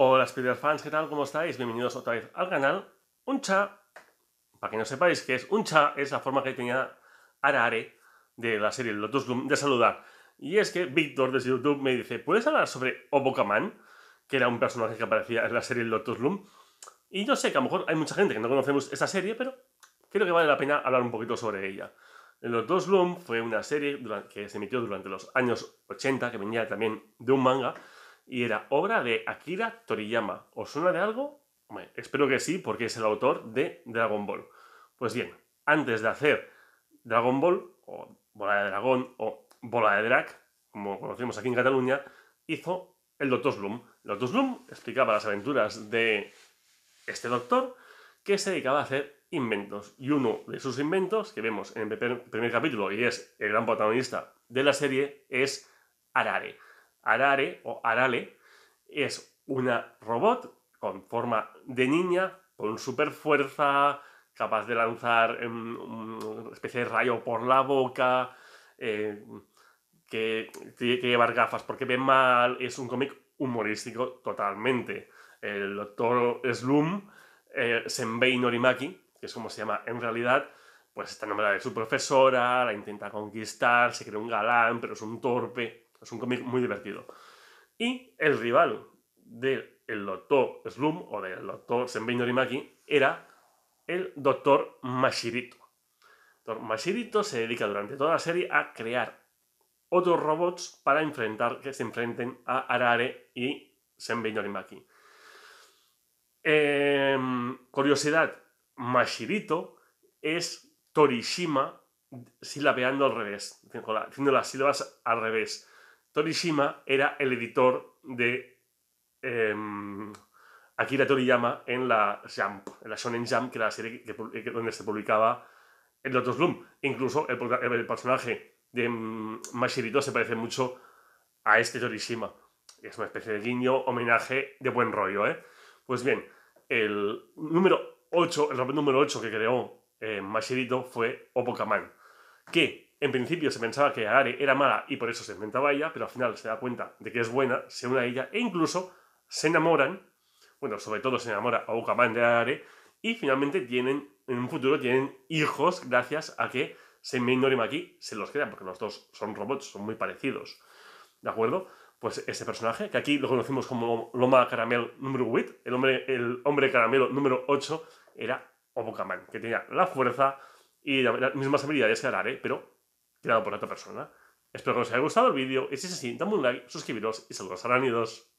Hola Spider-Fans, ¿qué tal? ¿Cómo estáis? Bienvenidos otra vez al canal. Un cha, para que no sepáis qué es, un cha es la forma que tenía Arare de la serie Lotus Bloom de saludar. Y es que Víctor desde YouTube me dice, ¿puedes hablar sobre Obokaman? Que era un personaje que aparecía en la serie Lotus Bloom. Y yo sé que a lo mejor hay mucha gente que no conocemos esta serie, pero creo que vale la pena hablar un poquito sobre ella. Lotus Bloom fue una serie que se emitió durante los años 80, que venía también de un manga, y era obra de Akira Toriyama. ¿Os suena de algo? espero que sí, porque es el autor de Dragon Ball. Pues bien, antes de hacer Dragon Ball, o Bola de Dragón, o Bola de Drac, como conocemos aquí en Cataluña, hizo el Doctor Sloom. El Doctor Sloom explicaba las aventuras de este doctor que se dedicaba a hacer inventos. Y uno de sus inventos, que vemos en el primer capítulo y es el gran protagonista de la serie, es Arare. Arare o Arale es una robot con forma de niña, con super fuerza, capaz de lanzar em, una especie de rayo por la boca, eh, que tiene que llevar gafas porque ve mal. Es un cómic humorístico totalmente. El doctor Slum, eh, Senbei Norimaki, que es como se llama en realidad, pues está enamorada de su profesora, la intenta conquistar, se cree un galán, pero es un torpe. Es un cómic muy divertido. Y el rival del de doctor Slum o del Dr. Senbei Norimaki era el Dr. Mashirito. Doctor Mashirito se dedica durante toda la serie a crear otros robots para enfrentar que se enfrenten a Arare y Senbei Norimaki. Em, curiosidad, Mashirito es Torishima silabeando al revés, haciendo las sílabas al revés. Torishima era el editor de em, Akira Toriyama en la Jump, en la Shonen Jump, que era la serie donde se publicaba el Lotus Bloom. Incluso el, personaje de em, Mashirito se parece mucho a este Torishima. Es una especie de guiño, homenaje de buen rollo, ¿eh? Pues bien, el número 8, el número 8 que creó eh, Mashirito fue Opokaman, que en principio se pensaba que Agare era mala y por eso se inventaba a ella, pero al final se da cuenta de que es buena, se une a ella e incluso se enamoran. Bueno, sobre todo se enamora Okaman de Agare y finalmente tienen, en un futuro tienen hijos gracias a que y aquí se los crea, porque los dos son robots, son muy parecidos. ¿De acuerdo? Pues ese personaje, que aquí lo conocemos como Loma Caramel número 8, el hombre, el hombre caramelo número 8, era Obukaman, que tenía la fuerza y las mismas habilidades que Arare, pero tirado por otra persona. Espero que os haya gustado el vídeo y si es así, dame un like, suscribiros y saludos a arácnidos.